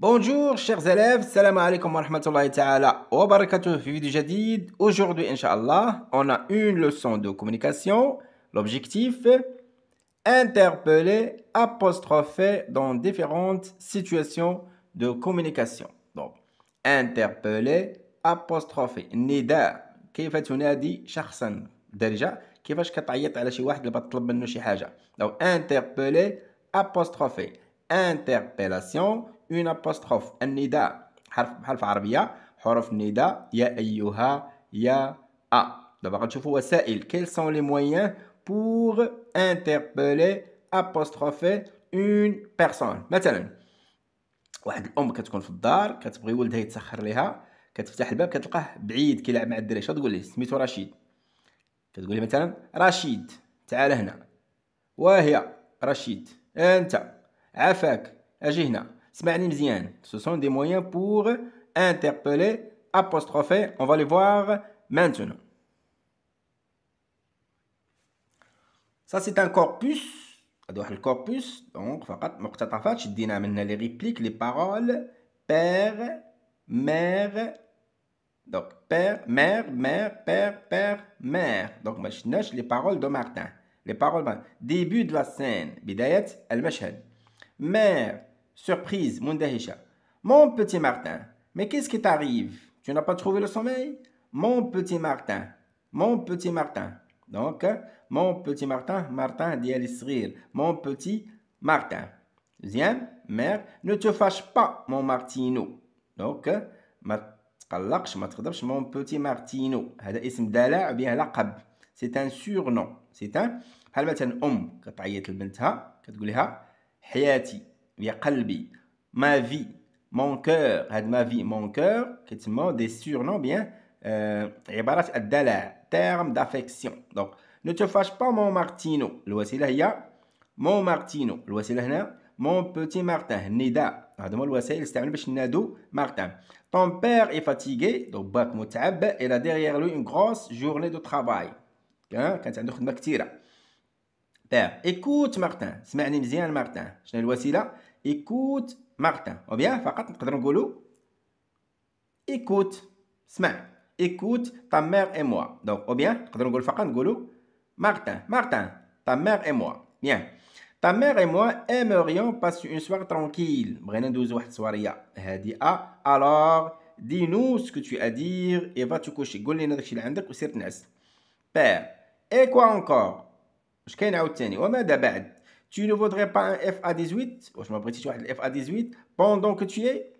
Bonjour chers élèves, salam alaikum wa rahmatullahi ta'ala wa barakatuh fi vidéo jadid. Aujourd'hui, inshallah, on a une leçon de communication. L'objectif, interpeller, apostrophe dans différentes situations de communication. Donc, interpeller, apostrophe. Nida, كيف تنادي شخصا درجة كيفاش كتعيط على شي واحد اللي بتطلب منه شي حاجة. Donc, interpeller, apostrophe. Interpellation, اون ابوستروف النداء حرف بحرف عربيه حروف النداء يا ايها يا ا دابا غتشوفوا وسائل كيل سون لي مويان بور انتربلي ابوستروفي اون بيرسون مثلا واحد الام كتكون في الدار كتبغي ولدها يتسخر ليها كتفتح الباب كتلقاه بعيد كيلعب مع الدراري شنو تقول ليه سميتو رشيد كتقول ليه مثلا رشيد تعال هنا واهي رشيد انت عافاك اجي هنا Ce sont des moyens pour interpeller, apostropher. On va les voir maintenant. Ça, c'est un corpus. Le corpus, donc, les répliques, les paroles, père, mère, donc, père, mère, mère, père, père, mère. Donc, les paroles de Martin. Les paroles, ben, début de la scène. Bidayat elle Mère, Surprise, Mundahisha. Mon petit Martin, mais qu'est-ce qui t'arrive Tu n'as pas trouvé le sommeil Mon petit Martin, mon petit Martin. Donc, mon petit Martin, Martin israel, mon petit Martin. Deuxième, mère, ne te fâche pas, mon Martino. Donc, ma mon petit Martino. C'est un surnom. C'est un. un مثلا ام كتعيط لبنتها كتقول لها حياتي يا قلبي ما في مون كور هاد ما في مون كور كيتسموا دي نو بيان آه عبارات الدلع تيرم دافيكسيون دونك نو تو فاش با مون مارتينو الوسيله هي مون مارتينو الوسيله هنا مون بوتي مارتان النداء هادو هما الوسائل اللي استعمل باش ننادو مارتان طون بير اي فاتيغي دونك باك متعب الى ديغيغ لو اون غروس جورني دو ترافاي كانت عنده خدمه كثيره بير ايكوت مارتان سمعني مزيان مارتان شنو الوسيله écoute Martin. Ou bien, écoute, écoute ta mère et moi. Donc, ou bien, Martin, Martin, ta mère et moi. Bien. Ta mère et moi aimerions passer une soirée tranquille. Ah, alors, dis-nous ce que tu as à dire et va te coucher. Père, et quoi encore Je بعد tu ne voudrais pas un f 18 oh, Je m'apprécie sur le FA18 pendant que tu es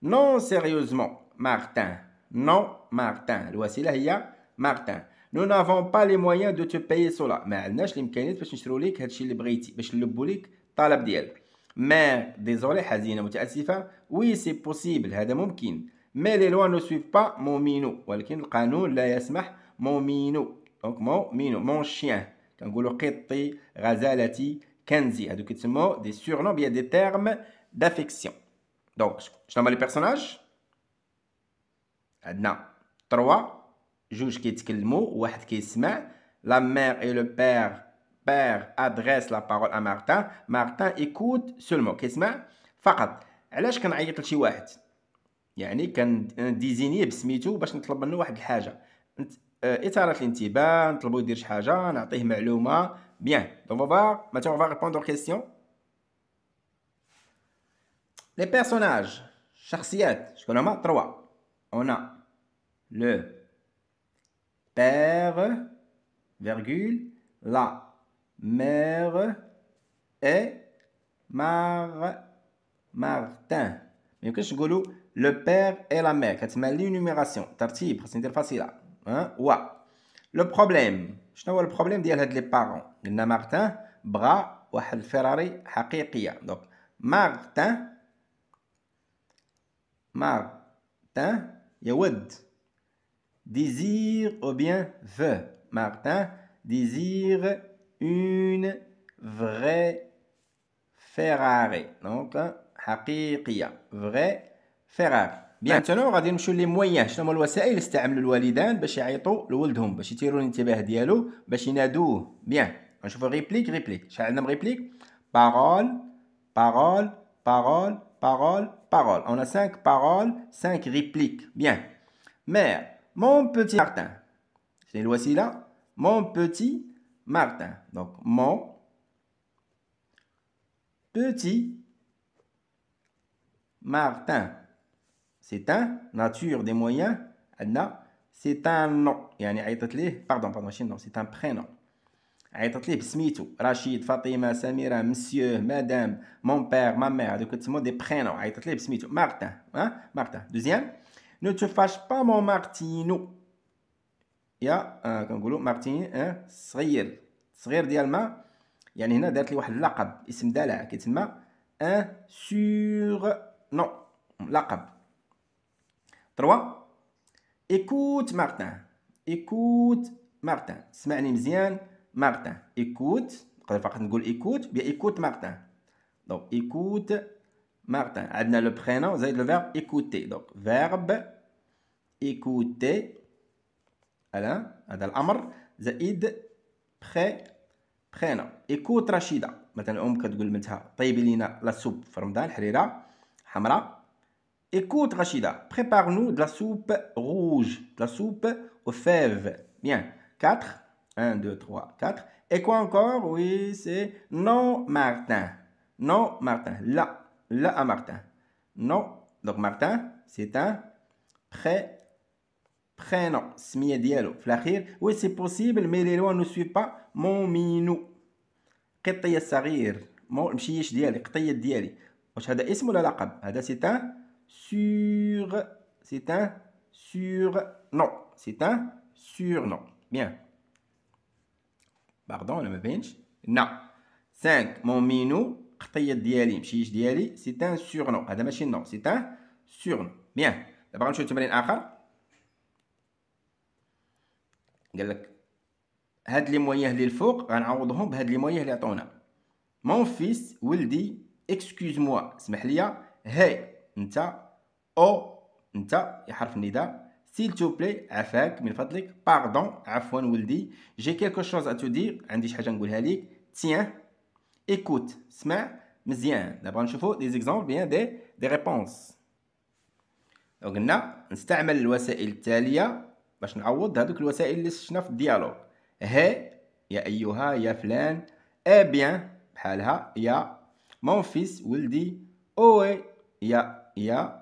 Non, sérieusement, Martin. Non, Martin. Voici là, il y a Martin. Nous n'avons pas les moyens de te payer cela. Mais je suis en train de faire un peu de temps pour que tu le boulik, tu le boulik, mais désolé, Hazina Moutiassifa, oui, c'est possible, c'est possible. Mais les lois ne suivent pas mon minou. Walkin, le canon, la yasmah, mon minou. Donc, mon minou, mon chien. Quand vous le quittez, Razalati, كنزي هذوك يتسموا دي سورنوم بيا دي تيرم دافيكسيون دونك شنو هما لي بيرسوناج عندنا تروا جوج كيتكلموا واحد كيسمع لا مير اي لو بير بير ادريس لا بارول ا مارتان مارتان ايكوت سولمو كيسمع فقط علاش كنعيط لشي واحد يعني كان بسميتو باش نطلب منه واحد الحاجه آه، اثاره الانتباه نطلبو يدير شي حاجه نعطيه معلومه Bien, on va voir. Mathieu, on va répondre aux questions. Les personnages, Charciette, je connais trois. On a le père, virgule, la mère et Mar Martin. Mais je ce que le père et la mère, quand tu mets l'énumération, parti. c'est facile. Hein? Ouais. Le problème, شنو هو البروبليم ديال هاد لي بارون قلنا مارتان بغا واحد الفيراري حقيقيه دونك مارتان مارتان يود ديزير او بيان ف مارتان ديزير اون فري فيراري دونك حقيقية. فري فيراري بيان بيانتونو نعم. غادي نمشيو لي مويان شنو هما الوسائل اللي استعملوا الوالدان باش يعيطوا لولدهم باش يثيروا الانتباه ديالو باش ينادوه بيان غنشوفوا ريبليك ريبليك شحال عندنا من ريبليك بارول بارول بارول بارول بارول on a 5 paroles 5 répliques بيان mère مون petit مارتان c'est الوسيله مون mon مارتان دونك مون mon مارتان C'est un nature des moyens. Adna, c'est un nom. يعني عيطت ليه pardon pardon ماشي nom c'est un prénom. عيطت ليه بسميتو رشيد فاطمه سميره مسيو مدام مون بير ما مير هذوك تسمو دي برينو عيطت ليه بسميتو مارتا ها مارتا دوزيام ne te fâche pas mon martino يا كنقولوا مارتين صغير صغير ديال ما يعني هنا دارت لي واحد اللقب اسم دلع كيتسمى ان سور نو لقب 3 ايكوت مارتان ايكوت مارتان سمعني مزيان مارتان ايكوت نقدر فقط نقول ايكوت بيا ايكوت مارتان دونك ايكوت مارتان عندنا لو برينون زائد لو فيرب ايكوتي دونك فيرب ايكوتي الان هذا الامر زائد بري بخينا ايكوت رشيده مثلا الام كتقول لبنتها طيبي لينا لا سوب في رمضان حريره حمراء Écoute, Rachida, prépare-nous de la soupe rouge, de la soupe aux fèves. Bien, 4. 1, 2, 3, 4. Et quoi encore Oui, c'est non, Martin. Non, Martin. Là, là à Martin. Non, donc Martin, c'est un pré prénom. S'mie Flachir. Oui, c'est possible, mais les lois ne suivent pas. Mon minou. Qu'est-ce que مشيش ديالي sur, c'est un sur, non, c'est un surnom. bien, pardon, on me non, 5, mon minou, c'est un surnom. non. C'est un surnom. Bien. D'abord, je vais un autre. Had les moyens de les moyens de Mon fils, dit excuse-moi. à او انت يا حرف النداء سيل تو بلاي عفاك من فضلك باردون عفوا ولدي جي كيلكو شوز ا تو دير عندي شي حاجه نقولها لك تيان ايكوت سمع مزيان دابا نشوفو دي زيكزامبل بيان دي دي ريبونس قلنا نستعمل الوسائل التاليه باش نعوض هذوك الوسائل اللي شفنا في الديالوغ هي يا ايها يا فلان اي eh بيان بحالها يا مون فيس ولدي اوي يا يا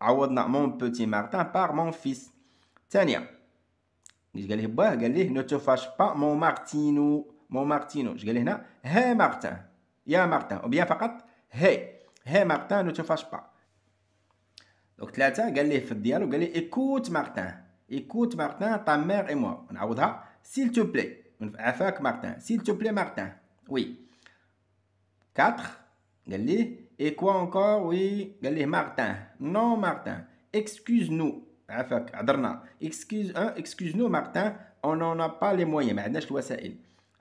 mon petit Martin par mon fils. Tania. Je bah, ne te fâche pas mon Martino. Mon Martino. Hey Martin. y a Martin. Ou bien Hey. Hey Martin, ne te fâche pas. Donc, ثلاثة dit له في الديالوج قال له écoute Martin, écoute Martin, ta mère et moi. On ouda. Ah, s'il te plaît. On عفاك Martin, s'il te plaît Martin. Oui. Quatre. قال et quoi encore Oui, Martin. Non, Martin. Excuse-nous. Excuse, hein? excuse-nous, Martin. On n'en a pas les moyens.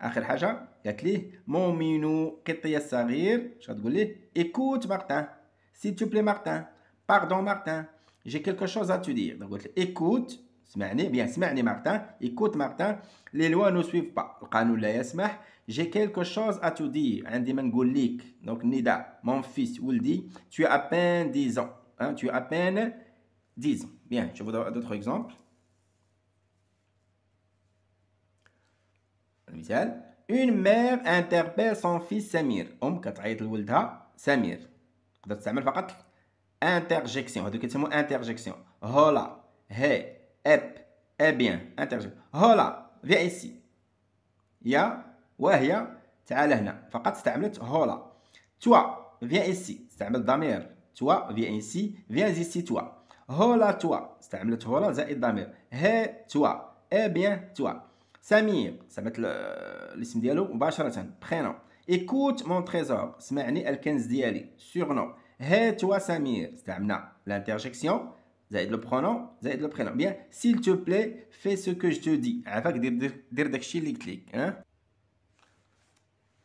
اخر حاجه قالت ليه مؤمن قطي minou, شنو تقول écoute Martin s'il te plaît Martin pardon Martin j'ai quelque chose à te dire donc écoute bien Martin écoute Martin les lois ne suivent pas ne permet pas j'ai quelque chose à te dire. Donc, Nida, mon fils, Wuldi. dit, tu as à peine 10 ans. Hein, tu as à peine 10 ans. Bien, je vous donne d'autres exemples. Une mère interpelle son fils Samir. أم Samir. Samir. فقط interjection. هذو كيتسموا interjection. Hola, hey, ep, eh bien. Interjection. Hola, viens ici. Ya, وهي تعال هنا فقط استعملت هولا توا فيان إيسي استعملت ضمير توا فيان إيسي فيان زيسي توا هولا توا استعملت هولا زائد ضمير هي توا اي بيان توا سمير سمعت الاسم ديالو مباشرة بخينو ايكوت مون تريزور سمعني الكنز ديالي سيغنو هي توا سمير استعملنا لانترجيكسيون زائد لو برونو زائد لو برينو بيان سيل تو بلي في سو كو جو دي عافاك دير دير داكشي اللي قلت لك اه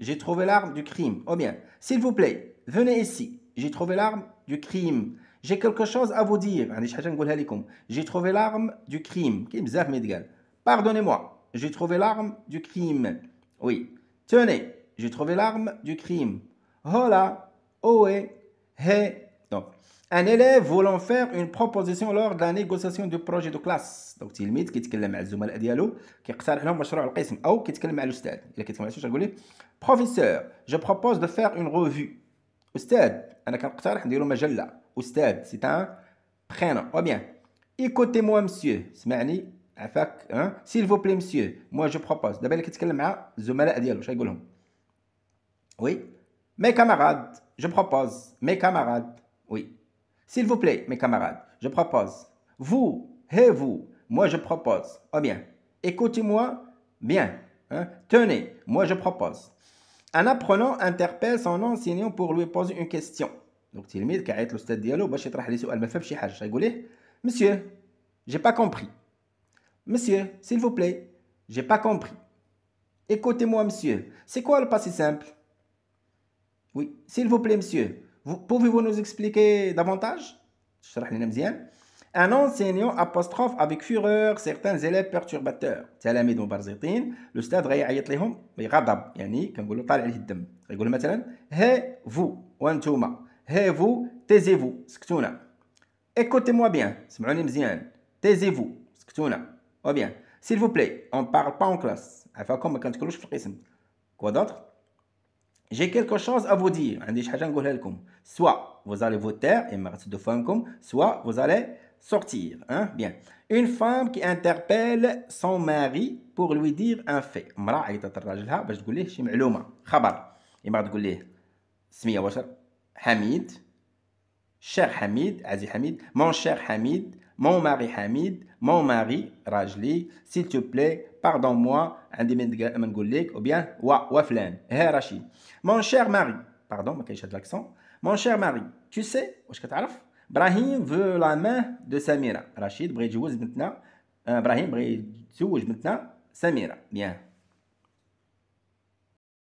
J'ai trouvé l'arme du crime. Oh bien, s'il vous plaît, venez ici. J'ai trouvé l'arme du crime. J'ai quelque chose à vous dire. J'ai trouvé l'arme du crime. Pardonnez-moi. J'ai trouvé l'arme du crime. Oui. Tenez, j'ai trouvé l'arme du crime. Hola, ohé, Donc, un élève voulant faire une proposition lors de la négociation du projet de classe. Donc, il me dit est-ce qu'il a mis à dialo qui est un projet de mis ou qui est-ce qu'il a mis à Il a dire, je professeur, je propose de faire une revue. Ustade, un c'est un prénom. Ou bien, écoutez-moi, monsieur. cest hein? à s'il vous plaît, monsieur, moi je propose. D'abord, qui est-ce qu'il a mis Oui, mes camarades, je propose, mes camarades, oui. S'il vous plaît, mes camarades, je propose. Vous, et vous, moi je propose. Oh bien, écoutez-moi bien. Hein. Tenez, moi je propose. Un apprenant interpelle son enseignant pour lui poser une question. Donc, il bah, me للاستاذ ديالو باش m'a Monsieur, j'ai pas compris monsieur s'il vous plaît j'ai pas compris écoutez-moi monsieur c'est quoi le passé simple oui s'il vous plaît monsieur Pouvez-vous nous expliquer davantage Un enseignant apostrophe avec fureur certains élèves perturbateurs. Salamid Mubarzitin, le stade Raya Ayatlihum, mais Radab, Yanni, Kangulu Tal al-Hiddam. Régulez maintenant. Hé, vous, Wantouma. Hé, vous, taisez-vous, Sktouna. Écoutez-moi bien, Smouni Mzian. Taisez-vous, Sktouna. Oh bien. S'il vous plaît, on ne parle pas en classe. Afakom, quand tu couches, Quoi d'autre j'ai quelque chose à vous dire soit vous allez voter et vous taire soit vous allez sortir hein? bien une femme qui interpelle son mari pour lui dire un fait امرأة عيطت لراجلها باش تقول ليه شي معلومة خبر يما تقول ليه سمية واش حميد cher حميد عزيز حميد mon cher Hamid. mon mari Hamid. mon mari Rajli. s'il te plaît Pardon, moi, un des ménagolais, ou bien, ouah, ouah, flamme. Eh, Rachid. Mon cher Marie, pardon, je vais chercher de l'accent. Mon cher Marie, tu sais, je te dire, Abraham veut la main de Samira. Rachid, euh, Brahim vais te dire maintenant, Samira. Bien.